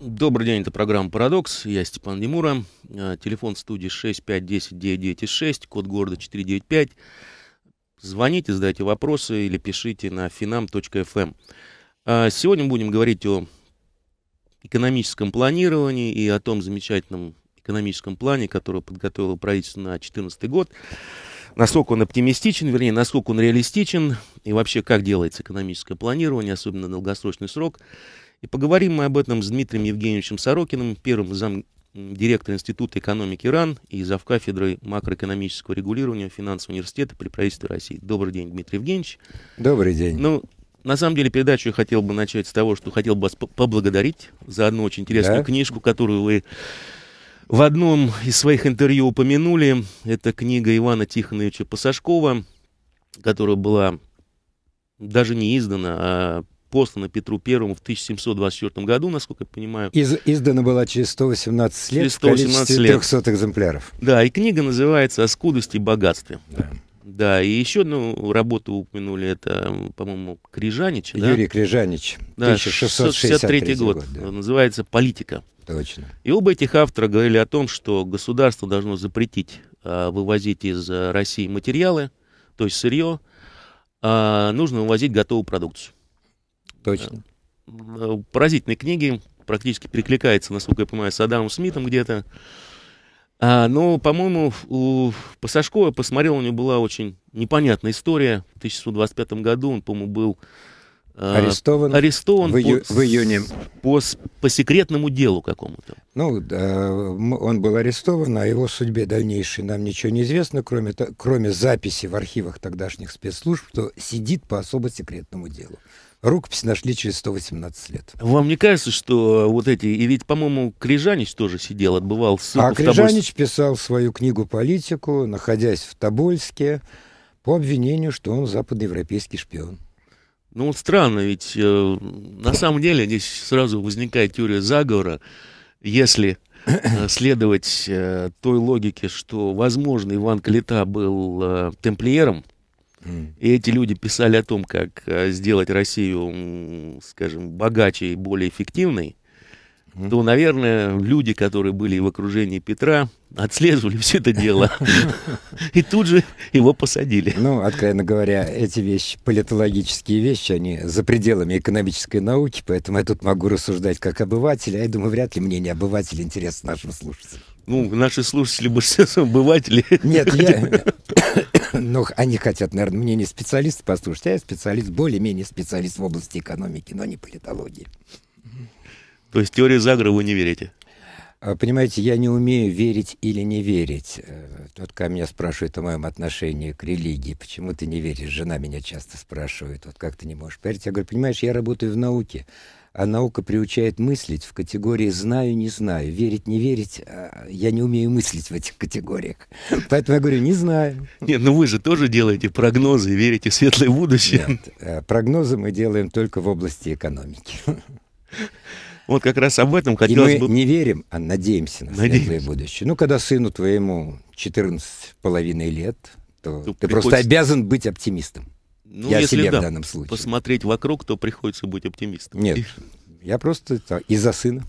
Добрый день, это программа «Парадокс». Я Степан Демура. А, телефон студии 6510996, код города 495. Звоните, задайте вопросы или пишите на finam.fm. Эм. А, сегодня будем говорить о экономическом планировании и о том замечательном экономическом плане, который подготовило правительство на 2014 год. Насколько он оптимистичен, вернее, насколько он реалистичен, и вообще, как делается экономическое планирование, особенно на долгосрочный срок – и поговорим мы об этом с Дмитрием Евгеньевичем Сорокиным, первым зам директор Института экономики РАН и завкафедрой макроэкономического регулирования финансового университета при правительстве России. Добрый день, Дмитрий Евгеньевич. Добрый день. Ну, на самом деле передачу я хотел бы начать с того, что хотел бы вас поблагодарить за одну очень интересную да? книжку, которую вы в одном из своих интервью упомянули. Это книга Ивана Тихоновича Пасашкова, которая была даже не издана, а послана Петру Первому в 1724 году, насколько я понимаю. Из, издана была через 118 лет через 118 в лет. 300 экземпляров. Да, и книга называется «О скудости и богатстве». Да. Да, и еще одну работу упомянули, это, по-моему, Крижанич. Да? Юрий Крижанич, 1663 год. год да. Называется «Политика». Точно. И оба этих автора говорили о том, что государство должно запретить а, вывозить из России материалы, то есть сырье, а нужно вывозить готовую продукцию. Точно. Э, поразительные книги, практически перекликается, насколько я понимаю, с Адамом Смитом где-то. А, но, ну, по-моему, у Пассажко я посмотрел, у него была очень непонятная история. В 1925 году он, по-моему, был э, арестован, арестован в, ию- по, в июне по, по секретному делу какому-то. Ну, да, он был арестован, А его судьбе дальнейшей нам ничего не известно, кроме, кроме записи в архивах тогдашних спецслужб, что сидит по особо секретному делу. Рукопись нашли через 118 лет. Вам не кажется, что э, вот эти... И ведь, по-моему, Крижанич тоже сидел, отбывал ссылку А Крижанич Тобольск... писал свою книгу «Политику», находясь в Тобольске, по обвинению, что он западноевропейский шпион. Ну вот странно, ведь э, на самом деле здесь сразу возникает теория заговора, если э, следовать э, той логике, что, возможно, Иван Калита был э, темплиером, и эти люди писали о том, как э, сделать Россию, скажем, богаче и более эффективной, то, наверное, люди, которые были в окружении Петра, отслеживали все это дело. И тут же его посадили. Ну, откровенно говоря, эти вещи, политологические вещи, они за пределами экономической науки, поэтому я тут могу рассуждать как обыватель, а я думаю, вряд ли мнение обывателя интересно нашим слушателям. Ну, наши слушатели, большинство обывателей. Нет, я... Ну, они хотят, наверное, мне не специалист послушать, а я специалист, более-менее специалист в области экономики, но не политологии. То есть теории заговора вы не верите? А, понимаете, я не умею верить или не верить. Тот, э, ко меня спрашивает о моем отношении к религии. Почему ты не веришь? Жена меня часто спрашивает. Вот как ты не можешь поверить? Я говорю, понимаешь, я работаю в науке а наука приучает мыслить в категории «знаю, не знаю», «верить, не верить», а, я не умею мыслить в этих категориях. Поэтому я говорю «не знаю». Нет, ну вы же тоже делаете прогнозы и верите в светлое будущее. Нет, э, прогнозы мы делаем только в области экономики. Вот как раз об этом хотелось и мы не верим, а надеемся на светлое будущее. Ну, когда сыну твоему 14 половиной лет, то, ты просто обязан быть оптимистом. Ну, я если себе да, в данном случае. Посмотреть вокруг, то приходится быть оптимистом. Нет, я просто из-за сына.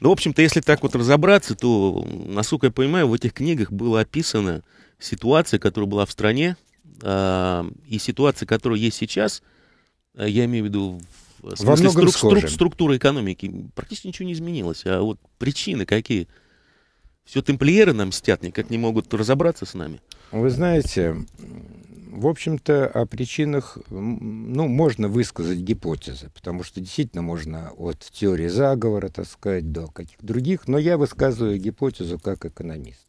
Ну, в общем-то, если так вот разобраться, то, насколько я понимаю, в этих книгах была описана ситуация, которая была в стране, э, и ситуация, которая есть сейчас, а, я имею в виду в смысле, Во многом струк, структура экономики, практически ничего не изменилось. А вот причины какие? Все темплиеры нам мстят, никак не могут разобраться с нами. Вы знаете, в общем-то, о причинах, ну, можно высказать гипотезы, потому что действительно можно от теории заговора, так сказать, до каких-то других, но я высказываю гипотезу как экономист.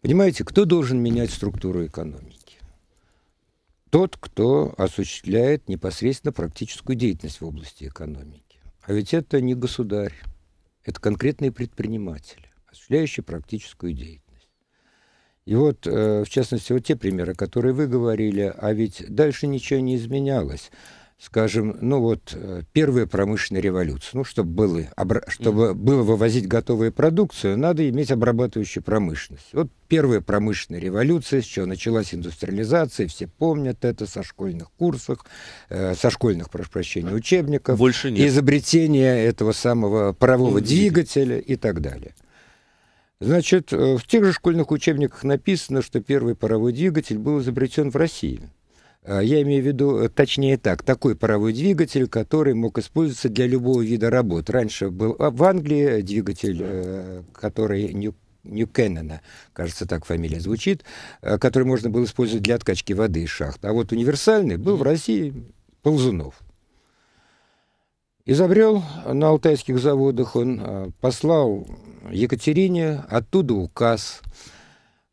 Понимаете, кто должен менять структуру экономики? Тот, кто осуществляет непосредственно практическую деятельность в области экономики. А ведь это не государь, это конкретные предприниматели, осуществляющие практическую деятельность. И вот, э, в частности, вот те примеры, которые вы говорили, а ведь дальше ничего не изменялось. Скажем, ну вот э, первая промышленная революция. Ну, чтобы было, обра... чтобы было вывозить готовую продукцию, надо иметь обрабатывающую промышленность. Вот первая промышленная революция, с чего началась индустриализация, все помнят это со школьных курсов, э, со школьных, прошу прощения, э, учебников. Больше нет. Изобретение этого самого парового двигателя и так далее. Значит, э, в тех же школьных учебниках написано, что первый паровой двигатель был изобретен в России. А, я имею в виду, э, точнее так, такой паровой двигатель, который мог использоваться для любого вида работ. Раньше был а, в Англии э, двигатель, который не Ньюкеннена, кажется, так фамилия звучит, который можно было использовать для откачки воды из шахт. А вот универсальный был в России Ползунов. Изобрел на алтайских заводах он, послал Екатерине, оттуда указ.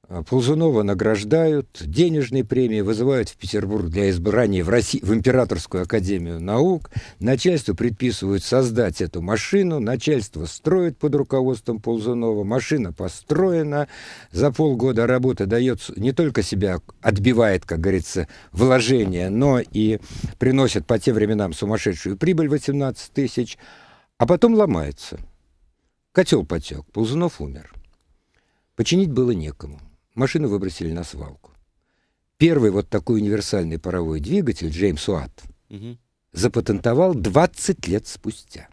Э, Ползунова награждают, денежные премии вызывают в Петербург для избрания в, Росси... в Императорскую академию наук, начальству предписывают создать эту машину, начальство строит под руководством Ползунова, машина построена, за полгода работы дает не только себя отбивает, как говорится, вложение, но и приносит по тем временам сумасшедшую прибыль 18 тысяч, а потом ломается – Котел потек, Ползунов умер. Починить было некому. Машину выбросили на свалку. Первый вот такой универсальный паровой двигатель, Джеймс Уатт, угу. запатентовал 20 лет спустя.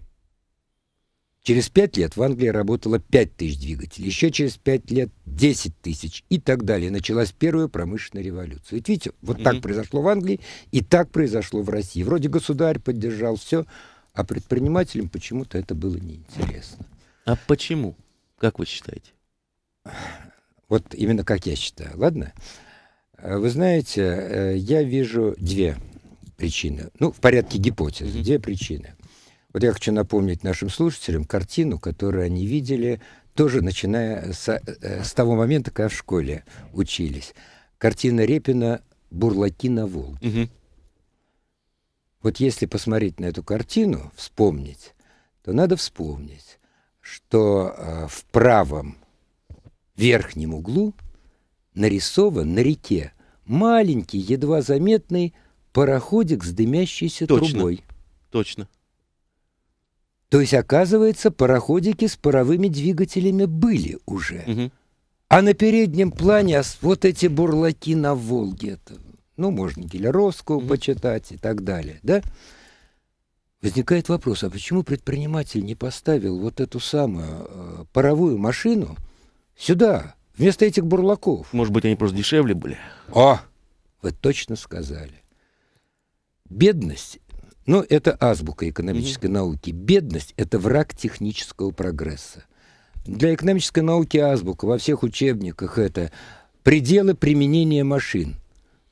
Через 5 лет в Англии работало 5 тысяч двигателей, еще через 5 лет 10 тысяч и так далее. Началась первая промышленная революция. Ведь видите, вот угу. так произошло в Англии и так произошло в России. Вроде государь поддержал все, а предпринимателям почему-то это было неинтересно. А почему? Как вы считаете? Вот именно как я считаю, ладно? Э, вы знаете, э, я вижу две причины. Ну, в порядке гипотез, mm-hmm. две причины. Вот я хочу напомнить нашим слушателям картину, которую они видели, тоже начиная со, э, с того момента, когда в школе учились. Картина Репина «Бурлаки на Волге». Угу. Вот если посмотреть на эту картину, вспомнить, то надо вспомнить, что э, в правом верхнем углу нарисован на реке маленький, едва заметный пароходик с дымящейся точно, трубой. Точно. То есть, оказывается, пароходики с паровыми двигателями были уже. Угу. А на переднем плане вот эти бурлаки на Волге. Это, ну, можно Гелеровского угу. почитать и так далее, Да. Возникает вопрос, а почему предприниматель не поставил вот эту самую э, паровую машину сюда, вместо этих бурлаков? Может быть, они просто дешевле были? О, а, вы точно сказали. Бедность, ну, это азбука экономической mm науки. Бедность – это враг технического прогресса. Для экономической науки азбука во всех учебниках это пределы применения машин –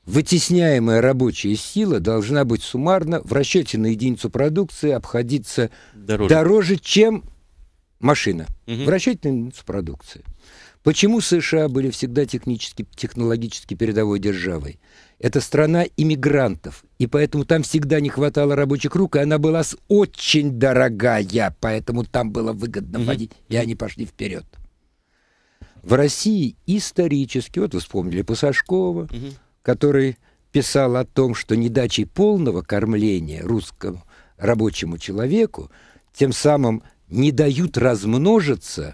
вытесняемая рабочая сила должна быть суммарно в расчете на единицу продукции обходиться дороже, дороже чем машина. Угу. В расчете на единицу продукции. Почему США были всегда технически, технологически передовой державой? Это страна иммигрантов, и поэтому там всегда не хватало рабочих рук, и она была очень дорогая, поэтому там было выгодно вводить, mm-hmm. и они пошли вперед. В России исторически, вот вы вспомнили Пасашкова, mm-hmm который писал о том, что недачей полного кормления русскому рабочему человеку тем самым не дают размножиться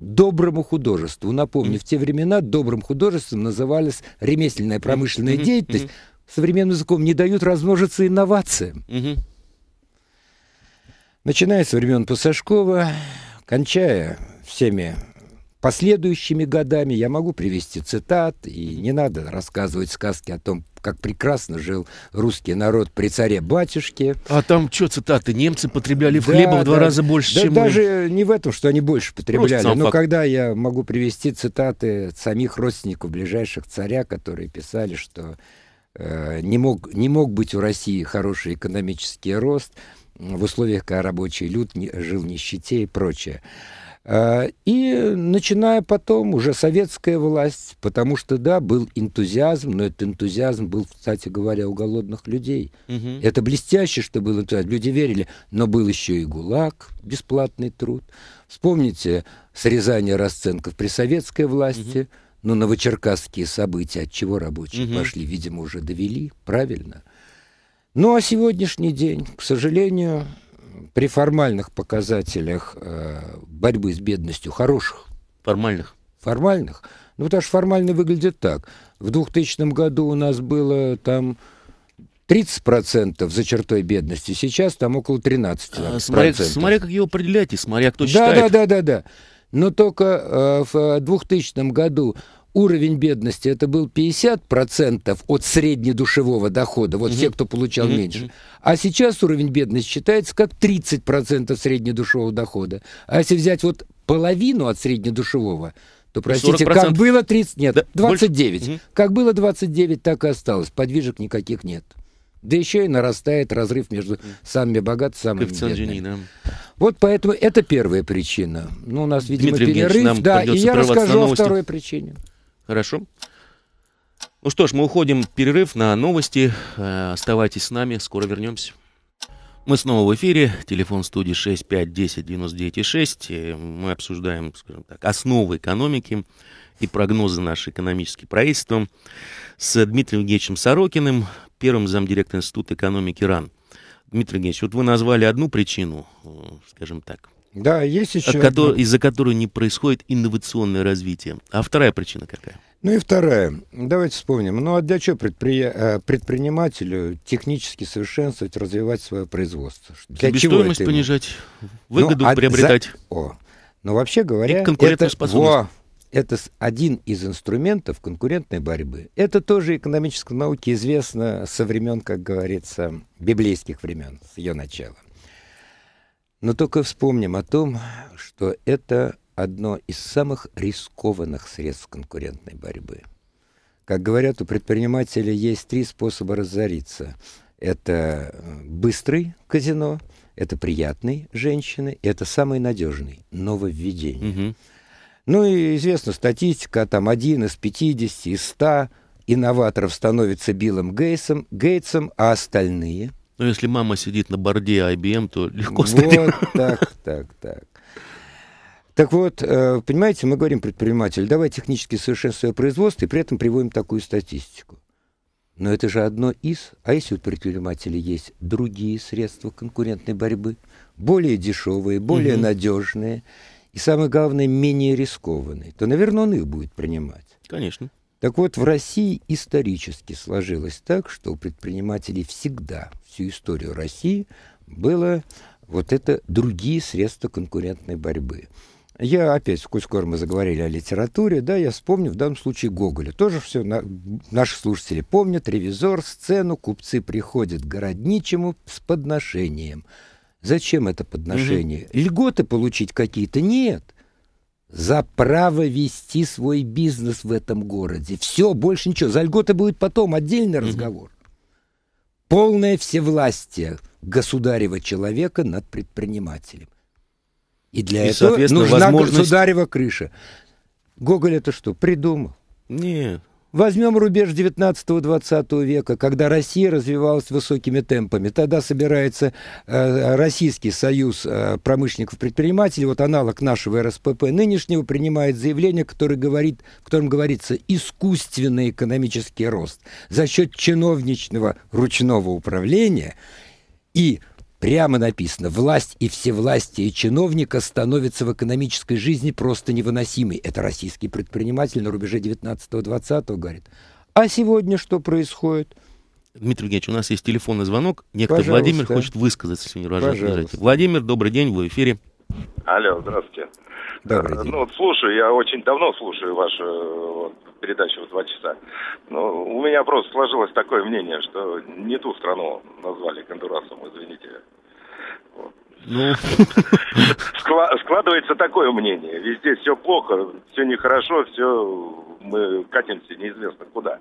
доброму художеству. Напомню, в те времена добрым художеством называлась ремесленная промышленная деятельность. Современным языком не дают размножиться инновациям. Начиная с времен Пасашкова, кончая всеми последующими годами. Я могу привести цитат, и не надо рассказывать сказки о том, как прекрасно жил русский народ при царе-батюшке. А там что цитаты? Немцы потребляли да, хлеба да, в два раза больше, да, чем мы. Даже не в этом, что они больше потребляли, но факт. когда я могу привести цитаты самих родственников ближайших царя, которые писали, что э, не, мог, не мог быть у России хороший экономический рост в условиях, когда рабочий люд не, жил в нищете и прочее. А, и начиная потом уже советская власть, потому что, да, был энтузиазм, но этот энтузиазм был, кстати говоря, у голодных людей. Угу. Это блестяще, что был энтузиазм, люди верили, но был еще и ГУЛАГ, бесплатный труд. Вспомните срезание расценков при советской власти, угу. но ну, новочеркасские события, от чего рабочие угу. пошли, видимо, уже довели, правильно? Ну, а сегодняшний день, к сожалению, при формальных показателях э, борьбы с бедностью хороших. Формальных? Формальных. Ну, потому что формально выглядит так. В 2000 году у нас было там 30% за чертой бедности, сейчас там около 13%. А, смотря, смотря как ее и смотря кто да, считает. Да, да, да, да. да. Но только э, в 2000 году уровень бедности это был 50% от среднедушевого дохода, вот угу. те, кто получал угу. меньше. А сейчас уровень бедности считается как 30% среднедушевого дохода. А если взять вот половину от среднедушевого, то, простите, 40%. как было 30, нет, да, 29. Больше? Угу. Как было 29, так и осталось. Подвижек никаких нет. Да еще и нарастает разрыв между самыми богатыми и самыми Коэффициент бедными. Жени, да. Вот поэтому это первая причина. Ну, у нас, видимо, Дмитрий перерыв. Да, и я расскажу о второй причине. Хорошо. Ну что ж, мы уходим в перерыв на новости. Э, оставайтесь с нами, скоро вернемся. Мы снова в эфире. Телефон студии 6510-99,6. Э, мы обсуждаем, скажем так, основы экономики и прогнозы нашей экономической правительства с Дмитрием Евгеньевичем Сорокиным, первым замдиректора Института экономики РАН. Дмитрий Евгеньевич, вот вы назвали одну причину, э, скажем так, да, есть еще. Который, Из-за которой не происходит инновационное развитие. А вторая причина какая? Ну и вторая. Давайте вспомним. Ну а для чего предпри... Э, предпринимателю технически совершенствовать, развивать свое производство? Для Себестоимость чего понижать, ну, выгоду ну, а приобретать. За... О. Но вообще говоря, это... это один из инструментов конкурентной борьбы. Это тоже экономической науке известно со времен, как говорится, библейских времен, с ее начала. Но только вспомним о том, что это одно из самых рискованных средств конкурентной борьбы. Как говорят, у предпринимателя есть три способа разориться. Это э, быстрый казино, это приятный женщины, это самый надежный нововведение. Угу. Ну и известна статистика, там один из 50, из 100 инноваторов становится Биллом гейсом, Гейтсом, а остальные но ну, если мама сидит на борде IBM, эм, то легко вот так, так, так. Так вот, э, понимаете, мы говорим предприниматель, давай технически совершенствуя производство, и при этом приводим такую статистику. Но это же одно из. А если у предпринимателей есть другие средства конкурентной борьбы, более дешевые, более угу. надежные, и самое главное, менее рискованные, то, наверное, он их будет принимать. Конечно. Так вот, в России исторически сложилось так, что у предпринимателей всегда, всю историю России, было вот это другие средства конкурентной борьбы. Я опять, скоро мы заговорили о литературе, да, я вспомню в данном случае Гоголя. Тоже все на, наши слушатели помнят. Ревизор, сцену, купцы приходят к городничему с подношением. Зачем это подношение? Угу. Льготы получить какие-то? Нет за право вести свой бизнес в этом городе. Все, больше ничего. За льготы будет потом отдельный разговор. Mm -hmm. Полное всевластие государева человека над предпринимателем. И для и, этого нужна возможность... государева крыша. Гоголь это что, придумал? Нет. Возьмем рубеж 19-20 века, когда Россия развивалась высокими темпами. Тогда собирается э, Российский союз э, промышленников-предпринимателей, вот аналог нашего РСПП нынешнего, принимает заявление, которое говорит, в котором говорится «искусственный экономический рост за счет чиновничного ручного управления и Прямо написано, власть и всевластие чиновника становятся в экономической жизни просто невыносимой. Это российский предприниматель на рубеже 19-20 говорит. А сегодня что происходит? Дмитрий Евгеньевич, у нас есть телефонный звонок. Некто Пожалуйста. Владимир хочет высказаться, если не Владимир, добрый день, вы в эфире. Алло, здравствуйте. Добрый день. Э, ну, вот слушаю, я очень давно слушаю ваше. Э, вот, передачу в два часа. Но ну, у меня просто сложилось такое мнение, что не ту страну назвали Кондурасом, извините. Ну. Складывается такое мнение. Везде все плохо, все нехорошо, все мы катимся неизвестно куда.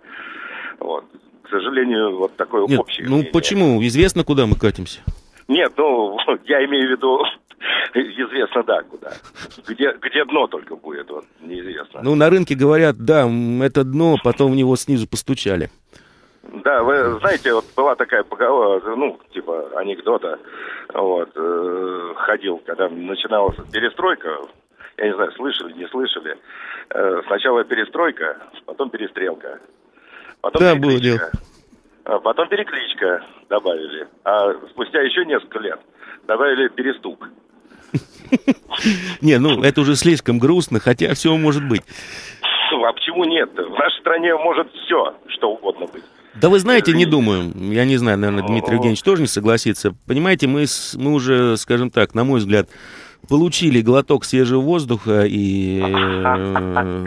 Вот. К сожалению, вот такое Нет, общее. Ну мнение. почему? Известно, куда мы катимся. Нет, ну я имею в виду Известно, да, куда. Где, где дно только будет, вот, неизвестно. Ну, на рынке говорят, да, это дно, потом в него снизу постучали. Да, вы знаете, вот была такая поговорка, ну, типа анекдота, вот, э, ходил, когда начиналась перестройка, я не знаю, слышали, не слышали, э, сначала перестройка, потом перестрелка, потом да, перекличка, был а, потом перекличка добавили, а спустя еще несколько лет добавили перестук. Не, ну это уже слишком грустно, хотя все может быть. Ну, а почему нет? В нашей стране может все, что угодно быть. Да вы знаете, не э, думаю. Я не знаю, наверное, Дмитрий Евгеньевич тоже не согласится. Понимаете, мы, мы уже, скажем так, на мой взгляд, получили глоток свежего воздуха и... Э,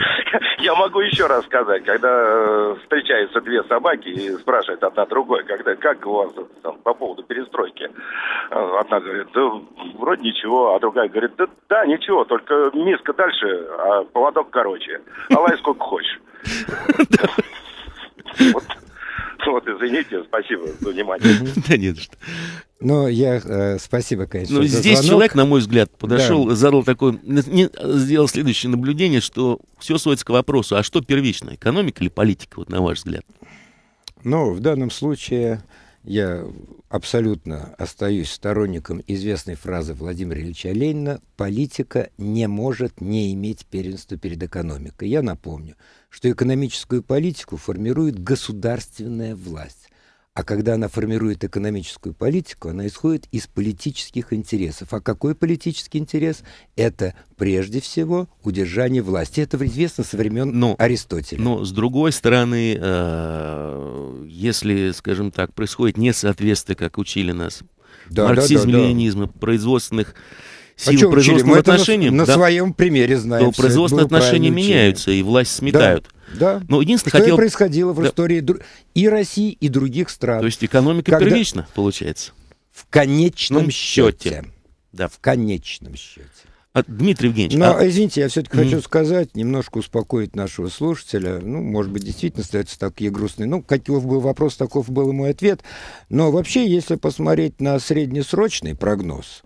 Я могу еще раз сказать, когда э, встречаются две собаки и спрашивает одна другой, когда, как у вас там, по поводу перестройки. Э, одна говорит, да вроде ничего, а другая говорит, да, да ничего, только миска дальше, а поводок короче. А лай сколько хочешь. Вот извините, спасибо за внимание. Да нет, что. Ну, я э, спасибо, конечно. Но ну, здесь звонок. человек, на мой взгляд, подошел, да. задал такое, э, не, сделал следующее наблюдение, что все сводится к вопросу, а что первично, экономика или политика, вот на ваш взгляд? Ну, в данном случае я абсолютно остаюсь сторонником известной фразы Владимира Ильича Ленина «Политика не может не иметь первенства перед экономикой». Я напомню, что экономическую политику формирует государственная власть. А когда она формирует экономическую политику, она исходит из политических интересов. А какой политический интерес? Это прежде всего удержание власти. Это известно со времен но, Аристотеля. Но с другой стороны, э, если, скажем так, происходит несоответствие, как учили нас, да, марксизм, да, да, ленинизма, да. производственных сил а производственных отношений. На, да, своем примере знаем. То производственные отношения меняются, и власть сметают. Да. Да. Но единственное, что хотел... происходило в да. истории и России, и других стран. То есть экономика когда... первична, получается. В конечном ну, счете. Да. В конечном счете. А, Дмитрий Евгеньевич. Но, а... извините, я все-таки mm хочу сказать, немножко успокоить нашего слушателя. Ну, может быть, действительно остаются такие грустные. Ну, каков был вопрос, таков был и мой ответ. Но вообще, если посмотреть на среднесрочный прогноз,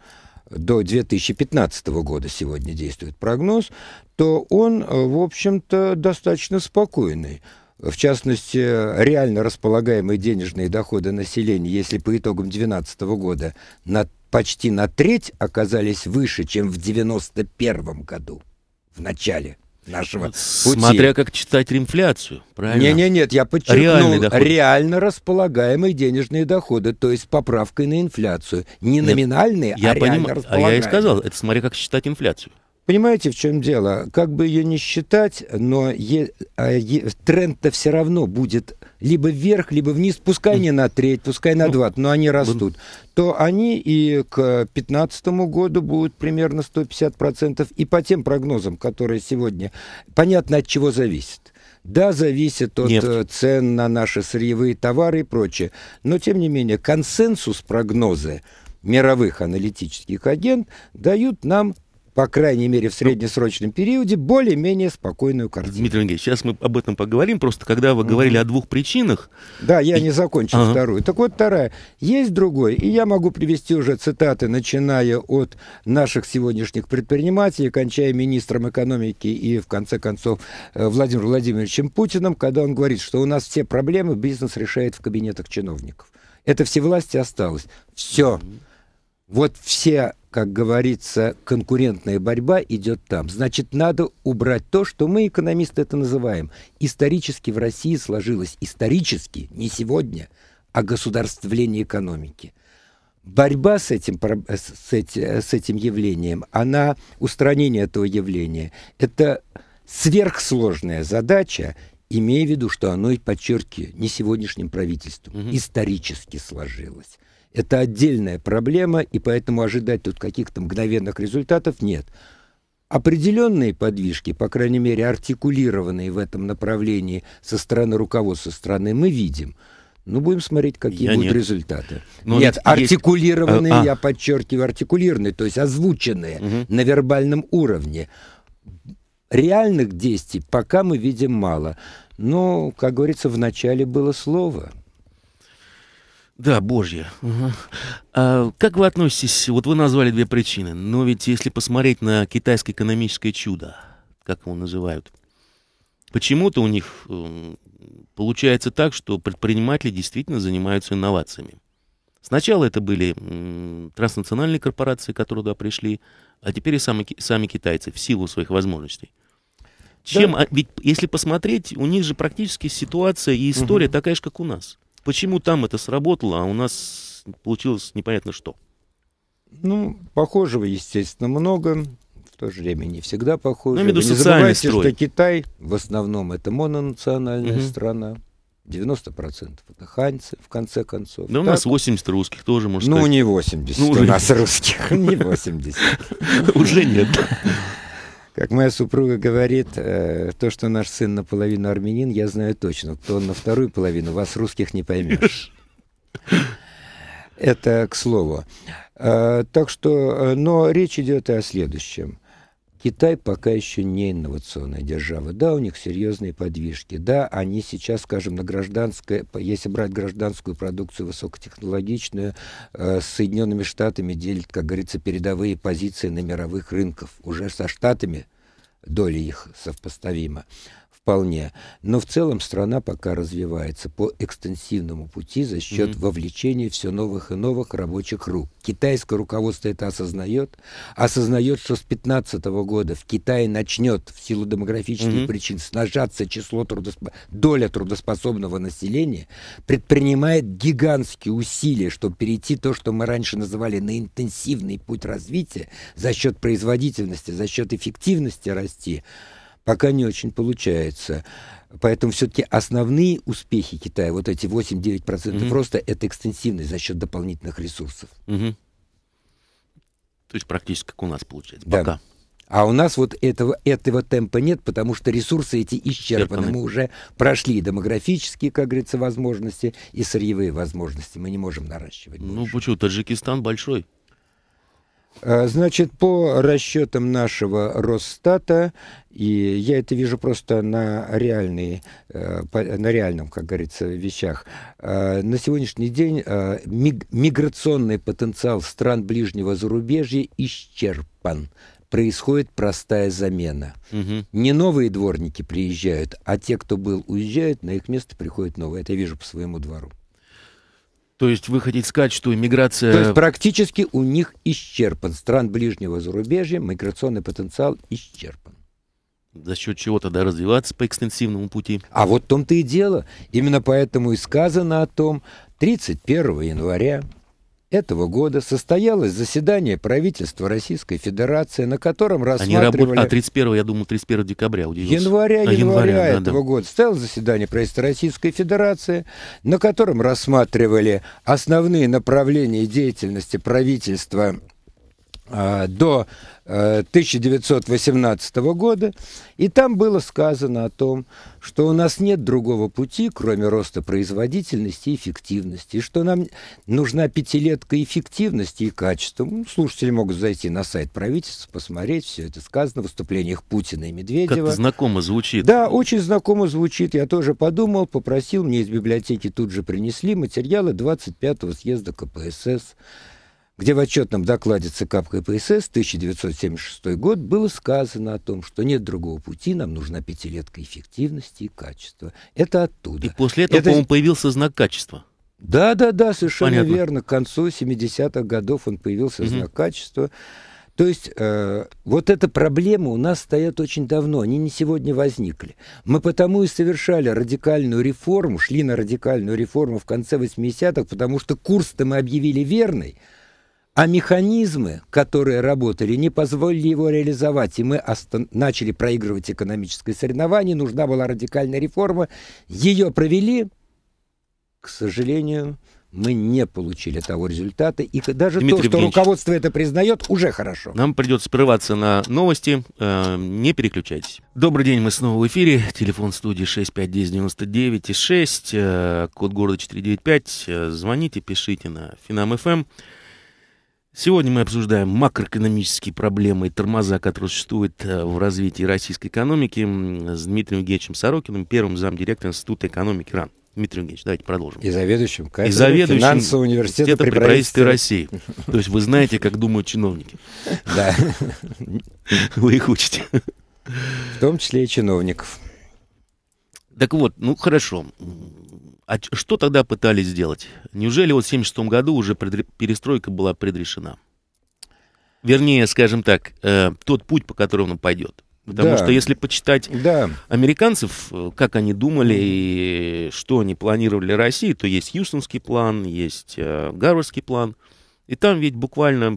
до 2015 года сегодня действует прогноз, то он, э, в общем-то, достаточно спокойный. В частности, реально располагаемые денежные доходы населения, если по итогам 2012 года на, почти на треть оказались выше, чем в 1991 году, в начале нашего пути. Смотря как читать инфляцию, правильно? Нет, нет, нет, я подчеркнул, реальный доход. реально располагаемые денежные доходы, то есть поправкой на инфляцию. Не номинальные, нет, а я реально поним... А я и сказал, это смотря как считать инфляцию. Понимаете, в чем дело? Как бы ее не считать, но е, а е, тренд-то все равно будет либо вверх, либо вниз, пускай не на треть, пускай на ну, два, но они растут. То они и к 2015 году будут примерно 150%, и по тем прогнозам, которые сегодня, понятно, от чего зависит. Да, зависит от Нефть. Э, цен на наши сырьевые товары и прочее, но, тем не менее, консенсус прогнозы мировых аналитических агент дают нам по крайней мере, в ну. среднесрочном периоде, более-менее спокойную картину. Дмитрий Евгеньевич, сейчас мы об этом поговорим. Просто когда вы говорили mm-hmm. о двух причинах... Да, я и... не закончил ага. вторую. Так вот, вторая. Есть другой. И я могу привести уже цитаты, начиная от наших сегодняшних предпринимателей, кончая министром экономики и, в конце концов, э, Владимиром Владимировичем Путиным, когда он говорит, что у нас все проблемы бизнес решает в кабинетах чиновников. Это все власти осталось. Все. Mm-hmm. Вот все как говорится, конкурентная борьба идет там. Значит, надо убрать то, что мы, экономисты, это называем. Исторически в России сложилось, исторически, не сегодня, а государствление экономики. Борьба с этим, с, с этим явлением, она, устранение этого явления, это сверхсложная задача, имея в виду, что оно, и подчеркиваю, не сегодняшним правительством, угу. исторически сложилось. Это отдельная проблема, и поэтому ожидать тут каких-то мгновенных результатов нет. Определенные подвижки, по крайней мере, артикулированные в этом направлении со стороны руководства страны, мы видим. Ну, будем смотреть, какие я будут нет. результаты. Но нет, артикулированные, есть... А, а. я подчеркиваю, артикулированные, то есть озвученные угу. на вербальном уровне. Реальных действий пока мы видим мало. Но, как говорится, в начале было слово. Да, Божья. Угу. А как вы относитесь, вот вы назвали две причины, но ведь если посмотреть на китайское экономическое чудо, как его называют, почему-то у них э, получается так, что предприниматели действительно занимаются инновациями. Сначала это были транснациональные корпорации, которые туда пришли, а теперь и сами, сами китайцы в силу своих возможностей. Чем, да. а, ведь если посмотреть, у них же практически ситуация и история угу. такая же, как у нас. Почему там это сработало, а у нас получилось непонятно что? Ну, похожего, естественно, много. В то же время не всегда похоже. Ну, не забывайте, строй. что Китай в основном это мононациональная угу. страна. 90% это ханьцы, в конце концов. Да так? у нас 80 русских тоже, можно ну, сказать. Ну, не 80 ну, у уже... нас русских, не 80. Уже нет. Как моя супруга говорит, э, то, что наш сын наполовину армянин, я знаю точно. То он на вторую половину, вас русских не поймешь. Это к слову. Э, так что, э, но речь идет и о следующем. Китай пока еще не инновационная держава. Да, у них серьезные подвижки. Да, они сейчас, скажем, на гражданское, если брать гражданскую продукцию высокотехнологичную, э, с Соединенными Штатами делят, как говорится, передовые позиции на мировых рынках. Уже со Штатами доля их совпоставима вполне. Но в целом страна пока развивается по экстенсивному пути за счет mm-hmm. вовлечения все новых и новых рабочих рук. Китайское руководство это осознает, осознает, что с 2015 года в Китае начнет в силу демографических mm-hmm. причин снажаться число трудосп... доля трудоспособного населения, предпринимает гигантские усилия, чтобы перейти то, что мы раньше называли на интенсивный путь развития за счет производительности, за счет эффективности расти пока не очень получается. Поэтому все-таки основные успехи Китая, вот эти 8-9% mm-hmm. роста, это экстенсивность за счет дополнительных ресурсов. Mm-hmm. То есть практически как у нас получается. Да. Пока. А у нас вот этого, этого темпа нет, потому что ресурсы эти исчерпаны. Мы уже прошли демографические, как говорится, возможности и сырьевые возможности. Мы не можем наращивать. Ну почему? Таджикистан большой. А, значит, по расчетам нашего Росстата, и я это вижу просто на, реальные, э, на реальном, как говорится, вещах, а, на сегодняшний день а, миграционный потенциал стран ближнего зарубежья исчерпан происходит простая замена. Угу. Не новые дворники приезжают, а те, кто был, уезжают, на их место приходят новые. Это я вижу по своему двору. То есть вы хотите сказать, что миграция... То есть практически у них исчерпан. Стран ближнего зарубежья миграционный потенциал исчерпан. За счет чего тогда развиваться по экстенсивному пути? А вот в том-то и дело. Именно поэтому и сказано о том, 31 января этого года состоялось заседание правительства Российской Федерации, на котором рассматривали... Они работ... А, 31, я думал, 31 декабря, удивился. Января, а, января, января да, да. года состоялось заседание правительства Российской Федерации, на котором рассматривали основные направления деятельности правительства э, до 1918 года, и там было сказано о том, что у нас нет другого пути, кроме роста производительности и эффективности, и что нам нужна пятилетка эффективности и качества. Ну, слушатели могут зайти на сайт правительства, посмотреть, все это сказано в выступлениях Путина и Медведева. Как знакомо звучит. Да, очень знакомо звучит. Я тоже подумал, попросил, мне из библиотеки тут же принесли материалы 25-го съезда КПСС где в отчетном докладе ЦК КПСС 1976 год было сказано о том, что нет другого пути, нам нужна пятилетка эффективности и качества. Это оттуда. И после этого, Это... по-моему, появился знак качества. Да, да, да, совершенно Понятно. верно. К концу 70-х годов он появился угу. знак качества. То есть э, вот эта проблема у нас стоят очень давно, они не сегодня возникли. Мы потому и совершали радикальную реформу, шли на радикальную реформу в конце 80-х, потому что курс-то мы объявили верный – а механизмы, которые работали, не позволили его реализовать, и мы остан- начали проигрывать экономическое соревнование, нужна была радикальная реформа, ее провели, к сожалению, мы не получили того результата. И даже Дмитрий то, что руководство это признает, уже хорошо. Нам придется прерваться на новости. Э, не переключайтесь. Добрый день, мы снова в эфире. Телефон студии 65199 и 6, э, код города 495. Звоните, пишите на Финам.ФМ. Сегодня мы обсуждаем макроэкономические проблемы и тормоза, которые существуют э, в развитии российской экономики с Дмитрием Евгеньевичем Сорокиным, первым замдиректора Института экономики РАН. Дмитрий Евгеньевич, давайте продолжим. И заведующим кафедрой и заведующим финансового университета при правительстве России. То есть вы знаете, как думают чиновники. Да. Вы их учите. В том числе и чиновников. Так вот, ну хорошо. А что тогда пытались сделать? Неужели вот в 1976 году уже перестройка была предрешена? Вернее, скажем так, э, тот путь, по которому он пойдет. Потому да. что если почитать да. американцев, э, как они думали и что они планировали России, то есть Хьюстонский план, есть э, Гарвардский план. И там ведь буквально,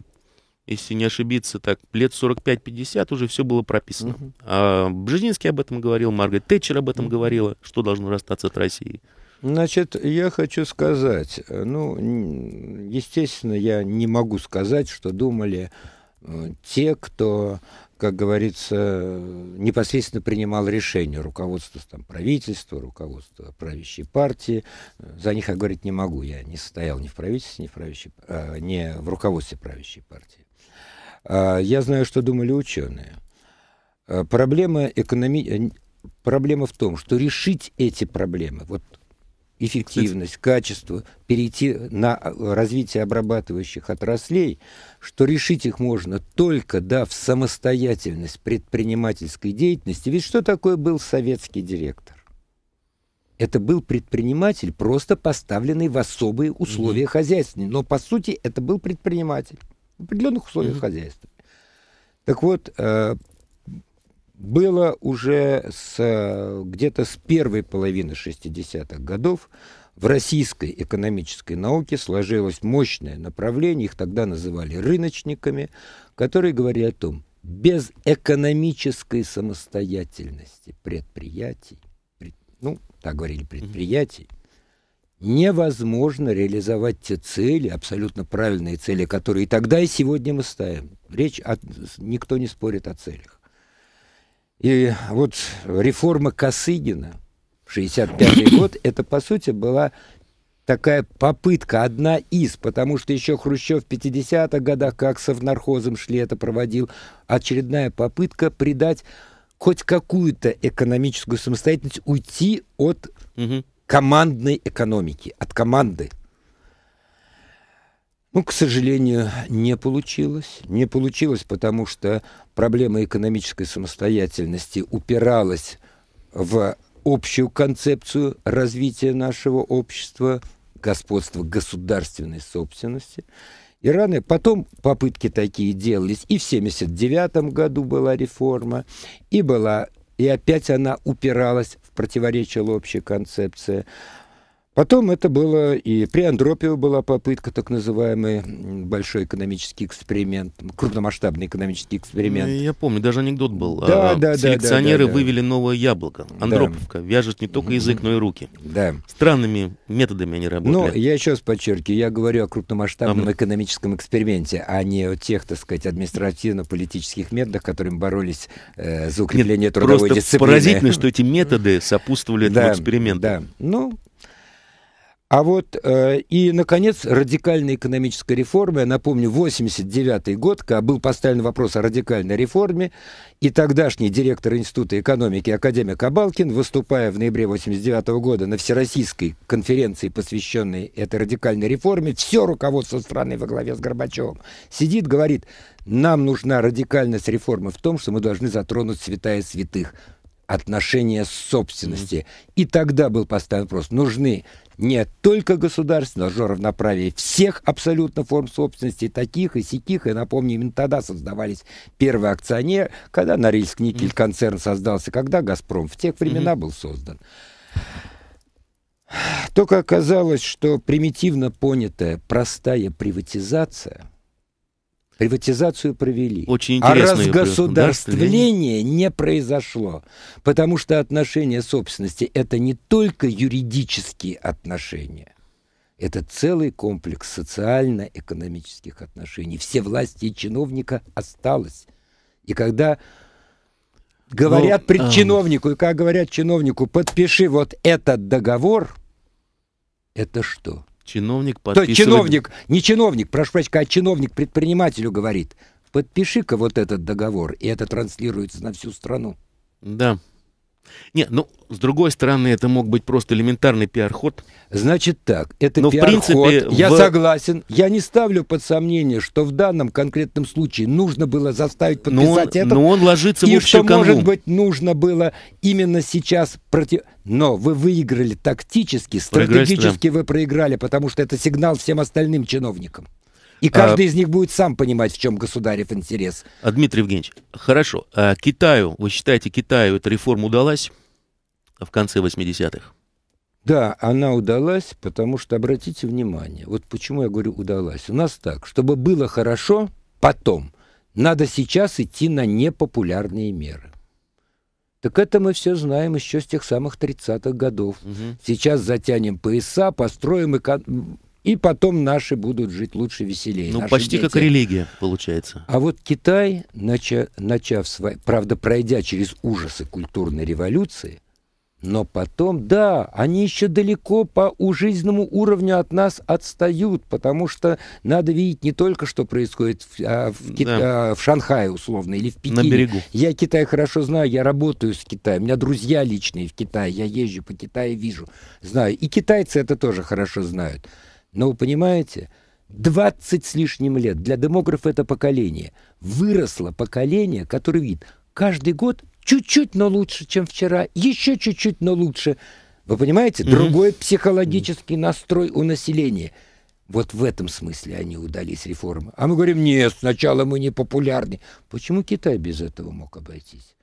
если не ошибиться, так лет 45-50 уже все было прописано. Угу. А Бжезинский об этом говорил, Маргарет Тэтчер об этом говорила, что должно расстаться от России. Значит, я хочу сказать, э, ну, естественно, я не могу сказать, что думали э, те, кто, как говорится, непосредственно принимал решение руководство там, правительства, руководство правящей партии. Э, за них я говорить не могу. Я не состоял ни в правительстве, ни в, правящей, а, не в руководстве правящей партии. А, я знаю, что думали ученые. проблема, экономи... проблема в том, что решить эти проблемы, вот эффективность, качество, перейти на э, развитие обрабатывающих отраслей, что решить их можно только дав самостоятельность предпринимательской деятельности. Ведь что такое был советский директор? Это был предприниматель, просто поставленный в особые условия mm-hmm. хозяйства. Но, по сути, это был предприниматель в определенных условиях mm-hmm. хозяйства. Так вот, э, было уже с, э, где-то с первой половины 60-х годов в российской экономической науке сложилось мощное направление, их тогда называли рыночниками, которые говорили о том, без экономической самостоятельности предприятий, пред, ну, так говорили, предприятий, невозможно реализовать те цели, абсолютно правильные цели, которые и тогда, и сегодня мы ставим. Речь, о, никто не спорит о целях. И вот реформа Косыгина, 65 год, это, по сути, была такая попытка, одна из, потому что еще Хрущев в 50-х годах, как совнархозом шли, это проводил, очередная попытка придать хоть какую-то экономическую самостоятельность, уйти от командной экономики, от команды. Ну, к сожалению, не получилось. Не получилось, потому что проблема экономической самостоятельности упиралась в общую концепцию развития нашего общества, господства государственной собственности. И Ираны. Потом попытки такие делались. И в 1979 году была реформа, и была, и опять она упиралась в противоречие общей концепции. Потом это было и при Андропио была попытка, так называемый большой экономический эксперимент, крупномасштабный экономический эксперимент. Ну, я помню, даже анекдот был. Да, а, да, Селекционеры да, да, да, вывели новое яблоко, Андроповка. Да. Вяжет не только язык, но и руки. Да. Странными методами они работали. Но я еще раз подчеркиваю, я говорю о крупномасштабном а экономическом эксперименте, а не о тех, так сказать, административно-политических методах, которыми боролись э, за укрепление Нет, трудовой просто дисциплины. поразительно, что эти методы сопутствовали этому эксперименту. Да, ну... А вот э, и, наконец, радикальная экономическая реформа. Я напомню, 89 год, когда был поставлен вопрос о радикальной реформе, и тогдашний директор Института экономики академик Абалкин, выступая в ноябре 89 -го года на Всероссийской конференции, посвященной этой радикальной реформе, все руководство страны во главе с Горбачевым сидит, говорит, нам нужна радикальность реформы в том, что мы должны затронуть святая святых отношения собственности. Mm -hmm. И тогда был поставлен вопрос, нужны нет, только государственное должно равноправие всех абсолютно форм собственности, таких и сяких. И напомню, именно тогда создавались первые акционеры, когда Норильск-Никель концерн создался, когда «Газпром» в тех времена был создан. Только оказалось, что примитивно понятая простая приватизация – Приватизацию провели. Очень А разгосударствление не произошло, потому что отношения собственности – это не только юридические отношения, это целый комплекс социально-экономических отношений. Все власти и чиновника осталось. И когда говорят Но, ну, пред а. чиновнику, и как говорят чиновнику, подпиши вот этот договор, это что? Чиновник подписывает... То чиновник, не чиновник, прошу прощения, а чиновник предпринимателю говорит, подпиши-ка вот этот договор, и это транслируется на всю страну. Да. Не, ну, с другой стороны, это мог быть просто элементарный пиар-ход. Значит так, это пиар-ход. В принципе, я в... согласен. Я не ставлю под сомнение, что в данном конкретном случае нужно было заставить подписать но он, это. Но он ложится и в общую что, может быть, нужно было именно сейчас против... Но вы выиграли тактически, стратегически Проиграть, да. вы проиграли, потому что это сигнал всем остальным чиновникам. И каждый а, из них будет сам понимать, в чем государев интерес. А, Дмитрий Евгеньевич, хорошо. А Китаю, вы считаете, Китаю эта реформа удалась в конце 80-х? Да, она удалась, потому что, обратите внимание, вот почему я говорю удалась. У нас так, чтобы было хорошо потом, надо сейчас идти на непопулярные меры. Так это мы все знаем еще с тех самых 30-х годов. Угу. Сейчас затянем пояса, построим эко и потом наши будут жить лучше, веселее. Ну, наши почти дети. как религия, получается. А вот Китай, начав, начав свой, правда, пройдя через ужасы культурной революции, но потом, да, они еще далеко по жизненному уровню от нас отстают, потому что надо видеть не только, что происходит в, а, в, Кит... да. а, в Шанхае, условно, или в Пекине. На берегу. Я Китай хорошо знаю, я работаю с Китаем, у меня друзья личные в Китае, я езжу по Китаю, вижу, знаю. И китайцы это тоже хорошо знают. Но вы понимаете, 20 с лишним лет, для демографа это поколение, выросло поколение, которое видит каждый год чуть-чуть, но лучше, чем вчера, еще чуть-чуть, но лучше. Вы понимаете, mm-hmm. другой психологический настрой у населения. Вот в этом смысле они удались реформы. А мы говорим, нет, сначала мы не популярны. Почему Китай без этого мог обойтись?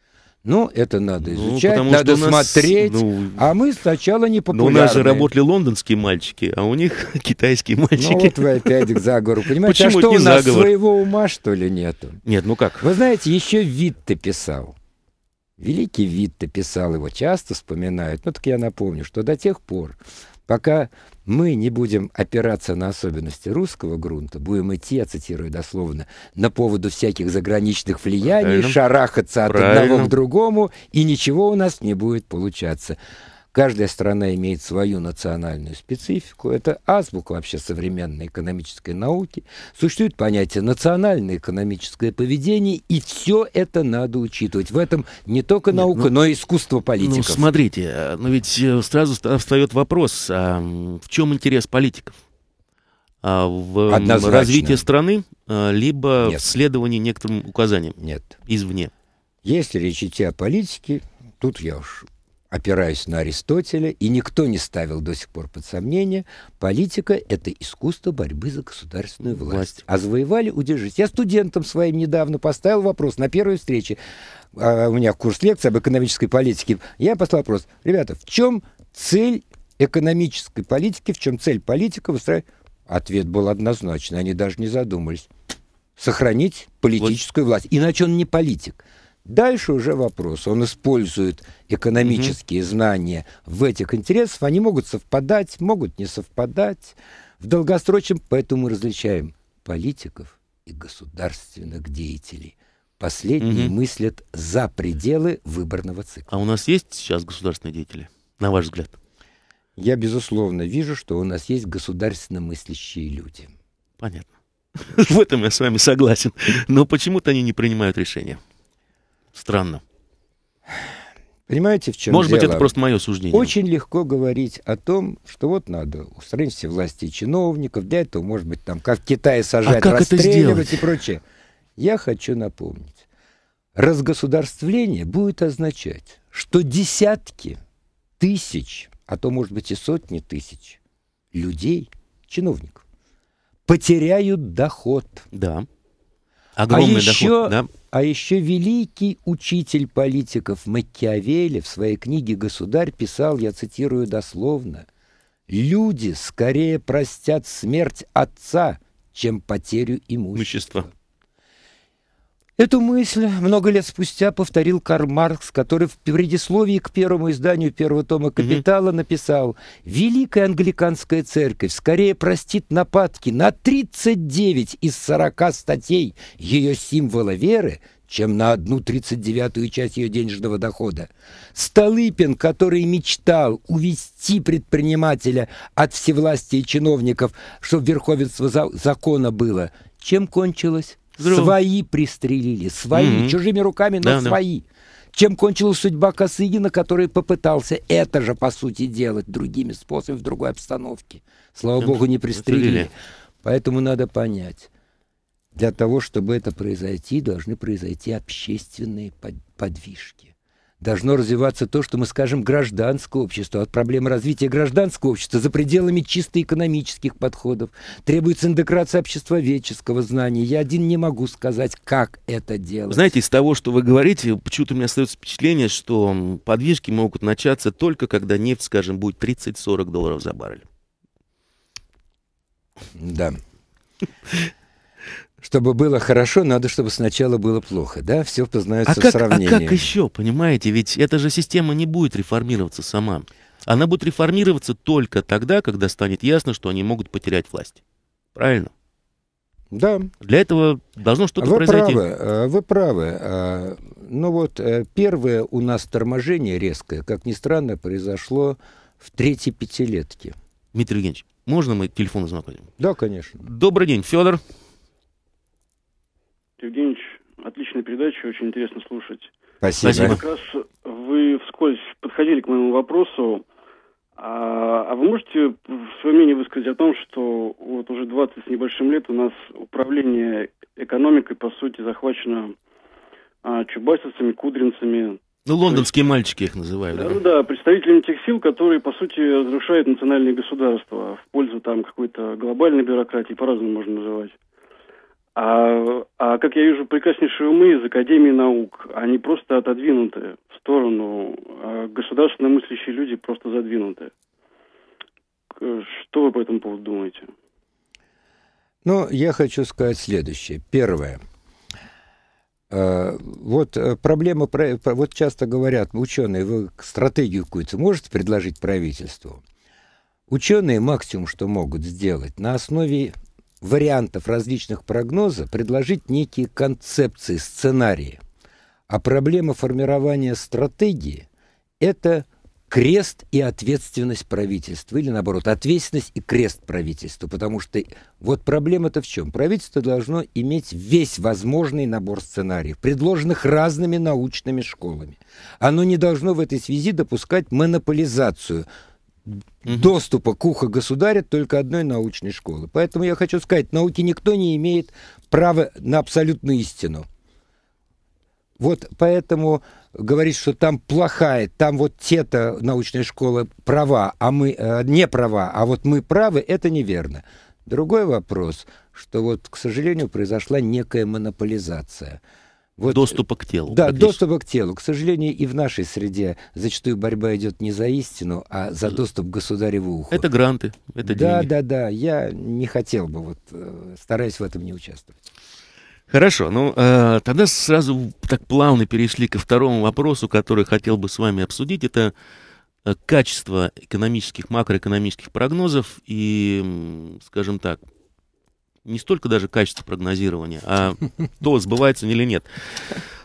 Ну, это надо ну, изучать, ну, надо нас, смотреть. Ну, а мы сначала не популярны. Ну, Но у нас же работали лондонские мальчики, а у них китайские мальчики. Ну, вот вы опять к заговору, понимаете? А Почему а что, у нас заговор? своего ума, что ли, нету? Нет, ну как? Вы знаете, еще Витте писал. Великий Витте писал, его часто вспоминают. Ну, так я напомню, что до тех пор, пока мы не будем опираться на особенности русского грунта, будем идти, я цитирую дословно, на поводу всяких заграничных влияний, Правильно. шарахаться от Правильно. одного к другому, и ничего у нас не будет получаться. Каждая страна имеет свою национальную специфику. Это азбука вообще современной экономической науки. Существует понятие национальное экономическое поведение, и все это надо учитывать. В этом не только Нет, наука, ну, но и искусство политиков. Ну, смотрите, э, но ведь э, сразу встает вопрос, а в чем интерес политиков? А, в Однозначно. развитие страны, а, либо Нет. в следовании некоторым указаниям Нет. извне. Если речь идти о политике, тут я уж Опираюсь на Аристотеля, и никто не ставил до сих пор под сомнение, политика – это искусство борьбы за государственную власть. власть. А завоевали – удержать. Я студентам своим недавно поставил вопрос на первой встрече. А, у меня курс лекций об экономической политике. Я поставил вопрос. Ребята, в чем цель экономической политики, в чем цель политика Ответ был однозначный, они даже не задумались. Сохранить политическую вот. власть. Иначе он не политик. Дальше уже вопрос. Он использует экономические угу. знания в этих интересах. Они могут совпадать, могут не совпадать. В долгосрочном поэтому мы различаем политиков и государственных деятелей. Последние угу. мыслят за пределы выборного цикла. А у нас есть сейчас государственные деятели, на ваш взгляд? Я, безусловно, вижу, что у нас есть государственно мыслящие люди. Понятно. В этом я с вами согласен. Но почему-то они не принимают решения. Странно. Понимаете, в чем Может дело? быть, это просто мое суждение. Очень легко говорить о том, что вот надо устранить все власти чиновников, для этого, может быть, там, как в Китае сажать, а как расстреливать и прочее. Я хочу напомнить. Разгосударствление будет означать, что десятки тысяч, а то, может быть, и сотни тысяч людей, чиновников, потеряют доход. Да. Огромный а еще доход, да? А еще великий учитель политиков Макиавелли в своей книге «Государь» писал, я цитирую дословно, «Люди скорее простят смерть отца, чем потерю имущества». Имущество. Эту мысль много лет спустя повторил Карл Маркс, который в предисловии к первому изданию первого тома «Капитала» угу. написал «Великая англиканская церковь скорее простит нападки на 39 из 40 статей ее символа веры, чем на одну тридцать девятую часть ее денежного дохода. Столыпин, который мечтал увести предпринимателя от всевластия чиновников, чтобы верховенство закона было, чем кончилось? Взрывом. Свои пристрелили, свои, угу. чужими руками, но да, свои. Да. Чем кончилась судьба Косыгина, который попытался это же, по сути, делать другими способами, в другой обстановке. Слава да, богу, не пристрелили. Посадили. Поэтому надо понять. Для того, чтобы это произойти, должны произойти общественные подвижки должно развиваться то, что мы скажем гражданское общество. От проблемы развития гражданского общества за пределами чисто экономических подходов требуется индекрация обществоведческого знания. Я один не могу сказать, как это делать. Знаете, из того, что вы говорите, почему-то у меня остается впечатление, что подвижки могут начаться только когда нефть, скажем, будет 30-40 долларов за баррель. Да чтобы было хорошо, надо, чтобы сначала было плохо, да? Все познается а как, сравнением. А как еще, понимаете? Ведь эта же система не будет реформироваться сама. Она будет реформироваться только тогда, когда станет ясно, что они могут потерять власть. Правильно? Да. Для этого должно что-то вы произойти. Правы, э, вы правы. Ну вот, э, первое у нас торможение резкое, как ни странно, произошло в третьей пятилетке. Дмитрий Евгеньевич, можно мы телефон звонок? Да, конечно. Добрый день, Федор. Евгеньевич, отличная передача, очень интересно слушать. Спасибо. Спасибо. Как раз вы вскользь подходили к моему вопросу. А, а вы можете свое мнение высказать о том, что вот уже 20 с небольшим лет у нас управление экономикой, по сути, захвачено а, чубайсовцами, кудринцами, ну, лондонские мальчики их называют. Да, да. Ну да, представителями тех сил, которые, по сути, разрушают национальные государства в пользу там какой-то глобальной бюрократии, по-разному можно называть. А, а как я вижу, прекраснейшие умы из Академии наук, они просто отодвинуты в сторону, а государственно мыслящие люди просто задвинуты. Что вы по этому поводу думаете? Ну, я хочу сказать следующее. Первое. А, вот э, проблема, вот часто говорят ученые, вы стратегию какую-то можете предложить правительству? Ученые максимум, что могут сделать, на основе вариантов различных прогнозов предложить некие концепции, сценарии. А проблема формирования стратегии – это крест и ответственность правительства, или наоборот, ответственность и крест правительства, потому что вот проблема-то в чем? Правительство должно иметь весь возможный набор сценариев, предложенных разными научными школами. Оно не должно в этой связи допускать монополизацию – угу. доступа к уху государя только одной научной школы. Поэтому я хочу сказать, науки никто не имеет права на абсолютную истину. Вот поэтому говорить, что там плохая, там вот те-то научные школы права, а мы э, не права, а вот мы правы, это неверно. Другой вопрос, что вот, к сожалению, произошла некая монополизация – вот, э, доступа к телу. Да, отлично. доступа к телу. К сожалению, и в нашей среде зачастую борьба идет не за истину, а за доступ к государеву уху. Это гранты, это да, деньги. Да, да, да. Я не хотел бы, вот э, стараюсь в этом не участвовать. Хорошо, ну э, тогда сразу так плавно перешли ко второму вопросу, который хотел бы с вами обсудить. Это э, качество экономических, макроэкономических прогнозов и, скажем так, не столько даже качество прогнозирования, а то, сбывается или нет.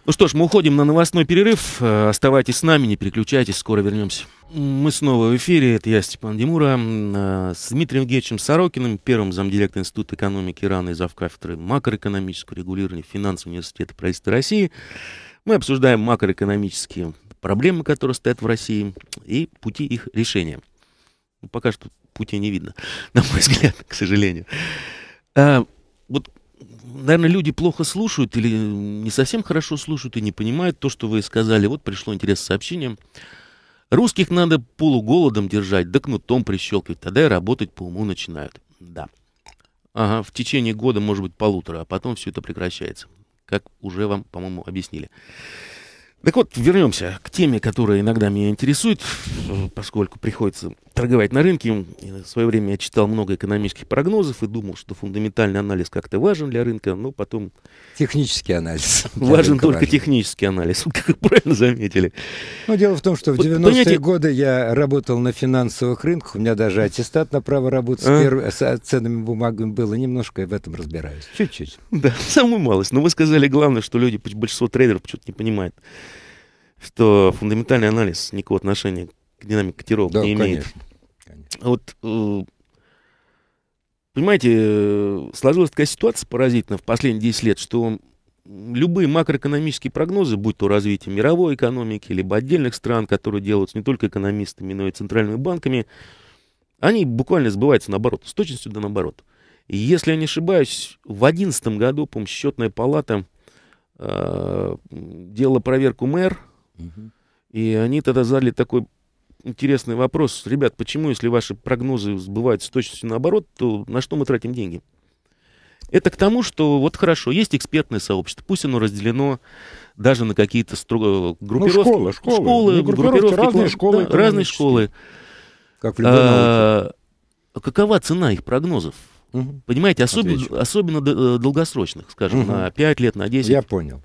Ну что ж, мы уходим на новостной перерыв. Э, оставайтесь с нами, не переключайтесь, скоро вернемся. Мы снова в эфире. Это я, Степан Демура, э, с Дмитрием Евгеньевичем Сорокиным, первым замдиректора Института экономики Ирана и завкафедры макроэкономического регулирования финансового университета правительства России. Мы обсуждаем макроэкономические проблемы, которые стоят в России, и пути их решения. Ну, пока что пути не видно, на мой взгляд, к сожалению. А, вот, наверное, люди плохо слушают или не совсем хорошо слушают и не понимают то, что вы сказали. Вот пришло интересное сообщение. Русских надо полуголодом держать, да кнутом прищелкивать, тогда и работать по уму начинают. Да. Ага, в течение года, может быть, полутора, а потом все это прекращается. Как уже вам, по-моему, объяснили. Так вот, вернемся к теме, которая иногда меня интересует, поскольку приходится торговать на рынке. И в свое время я читал много экономических прогнозов и думал, что фундаментальный анализ как-то важен для рынка, но потом... Технический анализ. Важен только важен. технический анализ, как правильно заметили. Но ну, дело в том, что в 90-е Понимаете... годы я работал на финансовых рынках, у меня даже а? аттестат на право работы с, а? перв... с а, ценными бумагами было, немножко в этом разбираюсь. Чуть-чуть. Да, самую малость. Но вы сказали главное, что люди, большинство трейдеров, почему-то не понимают что фундаментальный анализ никакого отношения к динамике котировок да, не имеет. Конечно. конечно. Вот, э, понимаете, сложилась такая ситуация поразительная в последние 10 лет, что любые макроэкономические прогнозы, будь то развитие мировой экономики, либо отдельных стран, которые делаются не только экономистами, но и центральными банками, они буквально сбываются наоборот, с точностью до наоборот. И если я не ошибаюсь, в 2011 году, по счетная палата э, делала проверку мэр и они тогда задали такой интересный вопрос. Ребят, почему, если ваши прогнозы сбываются с точностью наоборот, то на что мы тратим деньги? Это к тому, что вот хорошо, есть экспертное сообщество, пусть оно разделено даже на какие-то стру... Ну, группировки. Ну, школы, школы. школы ну, группировки, разные класс, школы. Да, разные школы. Как в любой а, науке. Какова цена их прогнозов? Угу. Понимаете, особенно, особенно э, долгосрочных, скажем, угу. на 5 лет, на 10. Я понял.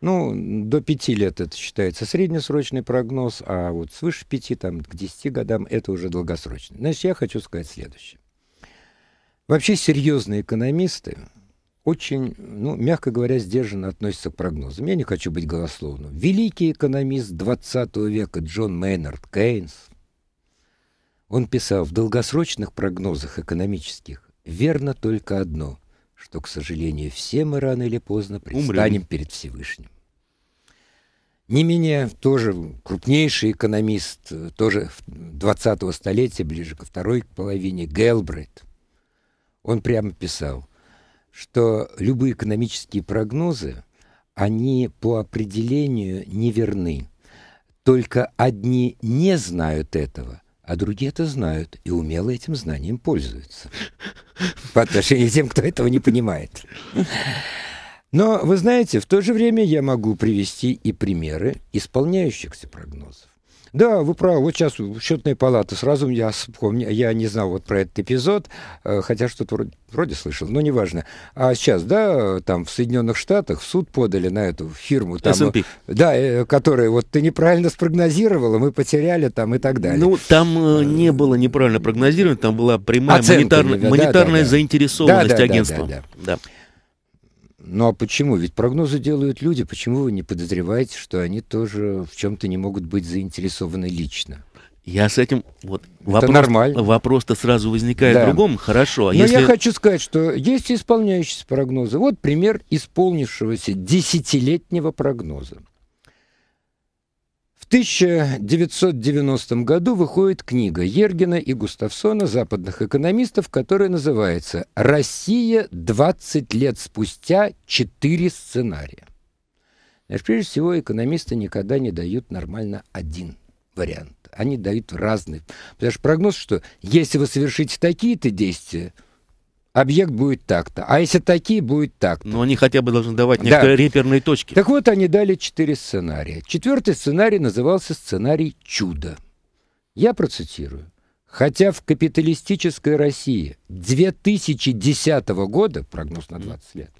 Ну, до пяти лет это считается среднесрочный прогноз, а вот свыше пяти, там, к десяти годам это уже долгосрочный. Значит, я хочу сказать следующее. Вообще серьезные экономисты очень, ну, мягко говоря, сдержанно относятся к прогнозам. Я не хочу быть голословным. Великий экономист 20 века Джон Мейнард Кейнс, он писал, в долгосрочных прогнозах экономических верно только одно – что, к сожалению, все мы рано или поздно предстанем перед Всевышним. Не менее тоже крупнейший экономист, э, тоже 20-го столетия, ближе ко второй половине, Гелбрейт, он прямо писал, что любые экономические прогнозы, они по определению неверны. Только одни не знают этого, а другие это знают и умело этим знанием пользуются. По отношению к тем, кто этого не понимает. Но, вы знаете, в то же время я могу привести и примеры исполняющихся прогнозов. Да, вы правы. Вот сейчас счетная палата. Сразу я вспомнил, я не знал вот про этот эпизод, э, хотя что-то вроде, вроде слышал, но неважно. А сейчас, да, там в Соединенных Штатах в суд подали на эту фирму. Там, S&P. Да, э, которая вот ты неправильно спрогнозировала, мы потеряли там и так далее. Ну, там э, не было неправильно прогнозировано, там была прямая Оценка, монетарная, да, монетарная да, да, заинтересованность да, да, агентства. Да, да, да. Да. Ну а почему? Ведь прогнозы делают люди. Почему вы не подозреваете, что они тоже в чем-то не могут быть заинтересованы лично? Я с этим вот это вопрос, нормально. Вопрос-то сразу возникает да. в другом. Хорошо. А Но если... я хочу сказать, что есть исполняющиеся прогнозы. Вот пример исполнившегося десятилетнего прогноза. В 1990 году выходит книга Ергена и Густавсона западных экономистов, которая называется «Россия 20 лет спустя. Четыре сценария». Значит, прежде всего, экономисты никогда не дают нормально один вариант. Они дают разный. Потому что прогноз, что если вы совершите такие-то действия – объект будет так-то. А если такие, будет так-то. Но они хотя бы должны давать некоторые да. реперные точки. Так вот, они дали четыре сценария. Четвертый сценарий назывался сценарий чуда. Я процитирую. Хотя в капиталистической России 2010 года, прогноз на 20 лет,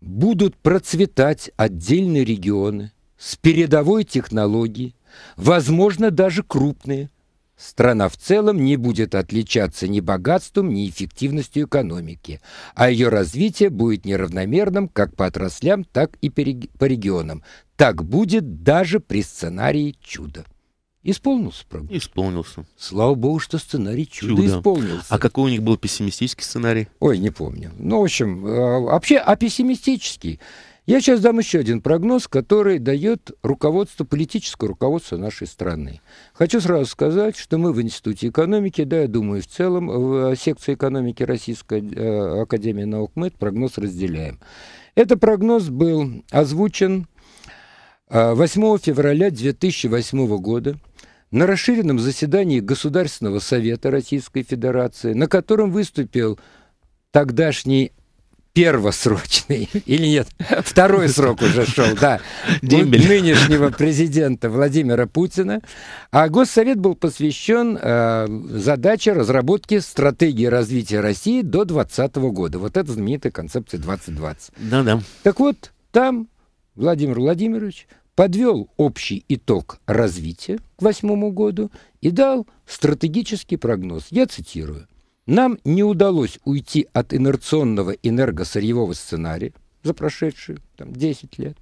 будут процветать отдельные регионы с передовой технологией, возможно, даже крупные – Страна в целом не будет отличаться ни богатством, ни эффективностью экономики, а ее развитие будет неравномерным как по отраслям, так и по регионам. Так будет даже при сценарии чуда. Исполнился правда? Исполнился. Слава богу, что сценарий чудо, чудо исполнился. А какой у них был пессимистический сценарий? Ой, не помню. Ну, в общем, э, вообще, а пессимистический я сейчас дам еще один прогноз, который дает руководство, политическое руководство нашей страны. Хочу сразу сказать, что мы в Институте экономики, да, я думаю, в целом в э, секции экономики Российской э, Академии Наук мы этот прогноз разделяем. Этот прогноз был озвучен 8 э, февраля 2008 года на расширенном заседании Государственного совета Российской Федерации, на котором выступил тогдашний первосрочный, или нет, второй срок уже шел, да, нынешнего президента Владимира Путина. А Госсовет был посвящен э, задаче разработки стратегии развития России до 2020 года. Вот это знаменитая концепция 2020. Да-да. Так вот, там Владимир Владимирович подвел общий итог развития к восьмому году и дал стратегический прогноз. Я цитирую. Нам не удалось уйти от инерционного энергосырьевого сценария за прошедшие там, 10 лет.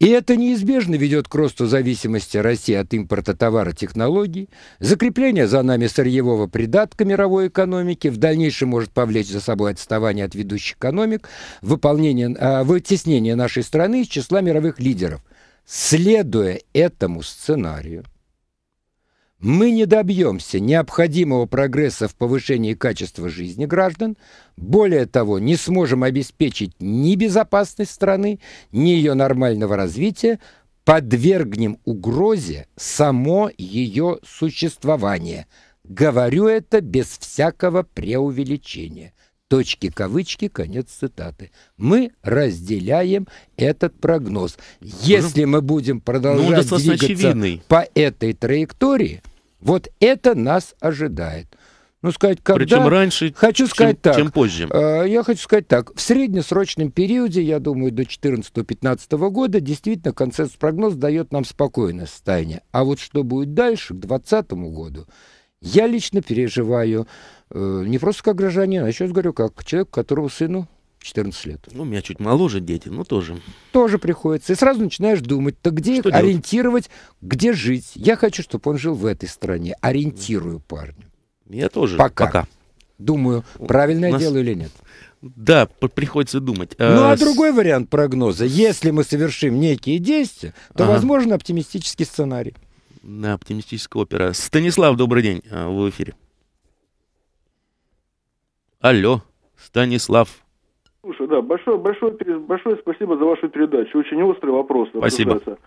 И это неизбежно ведет к росту зависимости России от импорта товара технологий. Закрепление за нами сырьевого придатка мировой экономики в дальнейшем может повлечь за собой отставание от ведущих экономик, выполнение, э, вытеснение нашей страны из числа мировых лидеров. Следуя этому сценарию, мы не добьемся необходимого прогресса в повышении качества жизни граждан, более того, не сможем обеспечить ни безопасность страны, ни ее нормального развития, подвергнем угрозе само ее существование. Говорю это без всякого преувеличения точки кавычки, конец цитаты. Мы разделяем этот прогноз. Если мы будем продолжать ну, двигаться очевидный. по этой траектории, вот это нас ожидает. Ну, сказать, когда... Причем раньше, хочу сказать чем, так, чем позже. Э, я хочу сказать так. В среднесрочном периоде, я думаю, до 2014-2015 года, действительно, консенсус-прогноз дает нам спокойное состояние. А вот что будет дальше, к 2020 году, я лично переживаю э, не просто как гражданин, а сейчас говорю, как человек, которого сыну 14 лет. Ну, у меня чуть моложе дети, но ну, тоже. Тоже приходится. И сразу начинаешь думать, то где Что ориентировать, делать? где жить. Я хочу, чтобы он жил в этой стране. Ориентирую парня. Я тоже. Пока. Пока. Думаю, правильное нас... дело или нет. Да, приходится думать. Ну, э, а с... другой вариант прогноза. Если мы совершим некие действия, то ага. возможен оптимистический сценарий. На оптимистическая опера. Станислав, добрый день. А, вы в эфире. Алло, Станислав. Слушай, да, большое, большое, большое спасибо за вашу передачу. Очень острый вопрос. Спасибо. Обсуждается.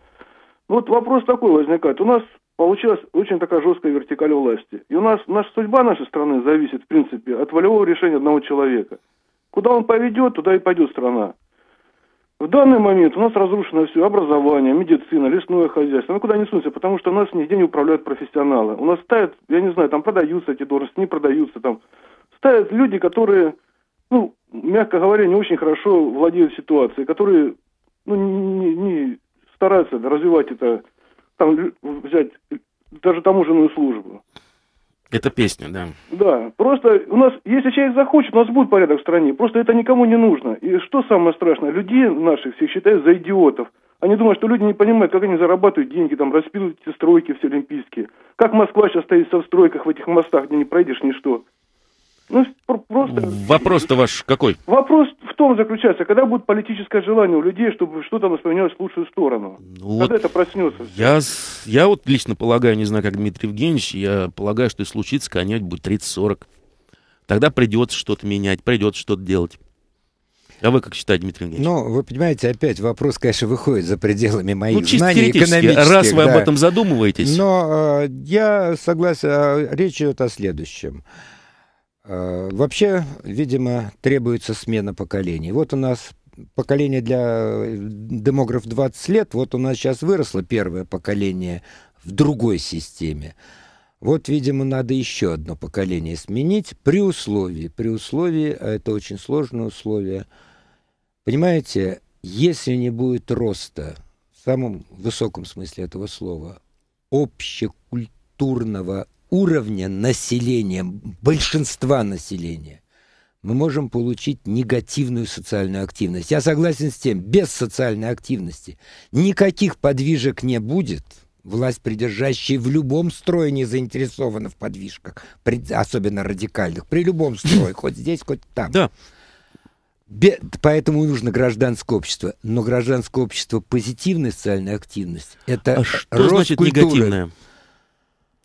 Ну, вот вопрос такой возникает. У нас получилась очень такая жесткая вертикаль власти. И у нас наша судьба нашей страны зависит, в принципе, от волевого решения одного человека. Куда он поведет, туда и пойдет страна. В данный момент у нас разрушено все образование, медицина, лесное хозяйство. Ну куда не сунемся, потому что у нас нигде не управляют профессионалы. У нас ставят, я не знаю, там продаются эти должности, не продаются там. Ставят люди, которые, ну, мягко говоря, не очень хорошо владеют ситуацией, которые, ну, не, не стараются развивать это, там, взять даже таможенную службу. Это песня, да. Да, просто у нас, если человек захочет, у нас будет порядок в стране. Просто это никому не нужно. И что самое страшное, людей наших всех считают за идиотов. Они думают, что люди не понимают, как они зарабатывают деньги, там распилят эти стройки все олимпийские. Как Москва сейчас стоит со в стройках в этих мостах, где не пройдешь ничто. Ну, просто... Вопрос-то ваш какой? Вопрос в том заключается, когда будет политическое желание у людей, чтобы что-то воспринялось в лучшую сторону? Ну, когда вот это проснется? Я, я вот лично полагаю, не знаю, как Дмитрий Евгеньевич, я полагаю, что если случится, конец будет 30-40. Тогда придется что-то менять, придется что-то делать. А вы как считаете, Дмитрий Евгеньевич? Ну, вы понимаете, опять вопрос, конечно, выходит за пределами моих ну, чисто знаний экономических. Раз вы да. об этом задумываетесь. Но э, я согласен, а, речь идет о следующем. А, вообще, видимо, требуется смена поколений. Вот у нас поколение для э, демограф 20 лет, вот у нас сейчас выросло первое поколение в другой системе. Вот, видимо, надо еще одно поколение сменить при условии, при условии, а это очень сложное условие, понимаете, если не будет роста, в самом высоком смысле этого слова, общекультурного уровня населения, большинства населения, мы можем получить негативную социальную активность. Я согласен с тем, без социальной активности никаких подвижек не будет. Власть, придержащая в любом строе, не заинтересована в подвижках, особенно радикальных, при любом строе, хоть здесь, хоть там. Да. Поэтому нужно гражданское общество. Но гражданское общество позитивная социальная активность Это а что рост значит культуры. негативное?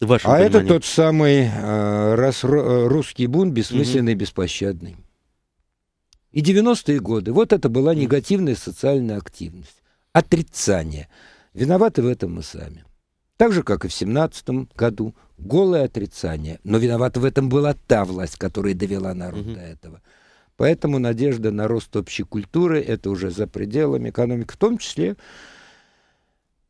Вашем а понимании. это тот самый э, рас, э, русский бунт, бессмысленный, угу. беспощадный. И 90-е годы. Вот это была негативная социальная активность. Отрицание. Виноваты в этом мы сами. Так же, как и в 17 году. Голое отрицание. Но виновата в этом была та власть, которая довела народ угу. до этого. Поэтому надежда на рост общей культуры, это уже за пределами экономики, в том числе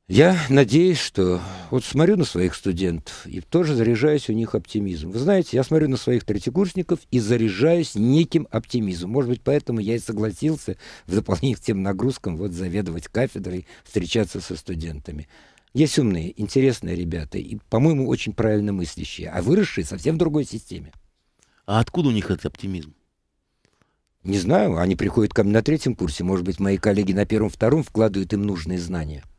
я надеюсь, что... Вот смотрю на своих студентов и тоже заряжаюсь у них оптимизмом. Вы знаете, я смотрю на своих третьекурсников и заряжаюсь неким оптимизмом. Может быть, поэтому я и согласился в дополнение к тем нагрузкам вот заведовать кафедрой, встречаться со студентами. Есть умные, интересные ребята и, по-моему, очень правильно мыслящие, а выросшие совсем в другой системе. А откуда у них этот оптимизм? Не знаю, они приходят ко мне на третьем курсе, может быть, мои коллеги на первом-втором вкладывают им нужные знания –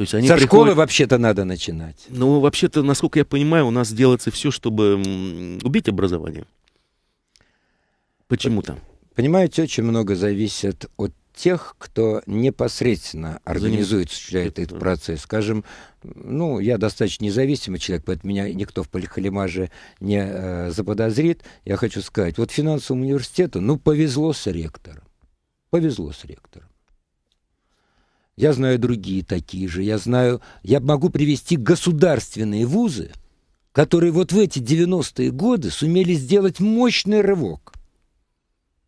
то есть они Со приходят... школы вообще-то надо начинать. Ну, вообще-то, насколько я понимаю, у нас делается все, чтобы убить образование. Почему-то. Понимаете, очень много зависит от тех, кто непосредственно организует, осуществляет этот процесс. Скажем, ну, я достаточно независимый человек, поэтому меня никто в полихолимаже не э, заподозрит. Я хочу сказать, вот финансовому университету, ну, повезло с ректором. Повезло с ректором. Я знаю другие такие же. Я знаю, я могу привести государственные вузы, которые вот в эти 90-е годы сумели сделать мощный рывок.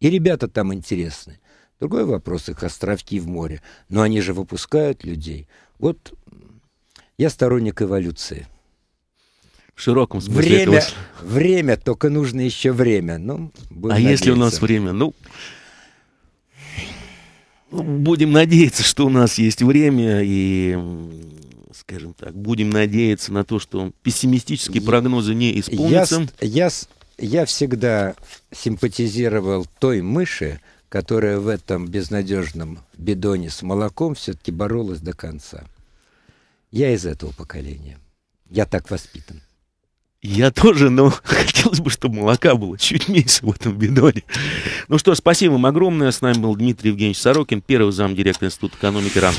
И ребята там интересны. Другой вопрос их островки в море. Но они же выпускают людей. Вот я сторонник эволюции. В широком смысле время, этого... время, только нужно еще время. Ну, а надеяться. если у нас время? Ну, ну, будем надеяться, что у нас есть время и скажем так, будем надеяться на то, что пессимистические прогнозы не исполнятся. Я, я, я всегда симпатизировал той мыши, которая в этом безнадежном бидоне с молоком все-таки боролась до конца. Я из этого поколения. Я так воспитан. Я тоже, но хотелось бы, чтобы молока было чуть меньше в этом бидоне. Ну что, спасибо вам огромное. С нами был Дмитрий Евгеньевич Сорокин, первый замдиректора Института экономики РАН.